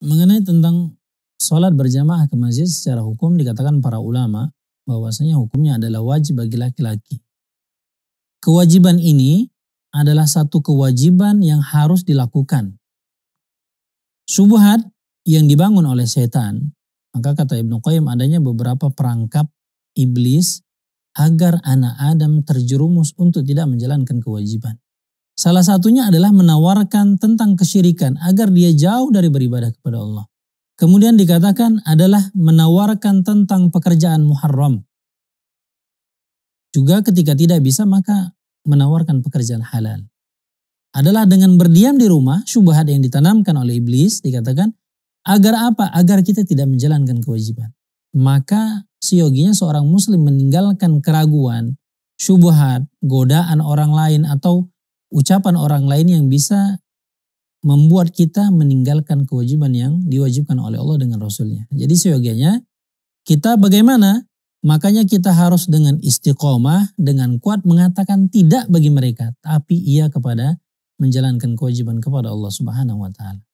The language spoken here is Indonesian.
mengenai tentang sholat berjamaah ke masjid secara hukum dikatakan para ulama bahwasanya hukumnya adalah wajib bagi laki-laki. Kewajiban ini adalah satu kewajiban yang harus dilakukan. Subuhat yang dibangun oleh setan, maka kata Ibnu Qayyim adanya beberapa perangkap iblis agar anak Adam terjerumus untuk tidak menjalankan kewajiban. Salah satunya adalah menawarkan tentang kesyirikan agar dia jauh dari beribadah kepada Allah. Kemudian dikatakan adalah menawarkan tentang pekerjaan muharram. Juga ketika tidak bisa maka menawarkan pekerjaan halal. Adalah dengan berdiam di rumah, syubhat yang ditanamkan oleh iblis dikatakan agar apa? Agar kita tidak menjalankan kewajiban. Maka sioginya seorang muslim meninggalkan keraguan, syubhat, godaan orang lain atau ucapan orang lain yang bisa membuat kita meninggalkan kewajiban yang diwajibkan oleh Allah dengan Rasulnya. Jadi seyogianya kita bagaimana? Makanya kita harus dengan istiqomah, dengan kuat mengatakan tidak bagi mereka, tapi ia kepada menjalankan kewajiban kepada Allah Subhanahu wa taala.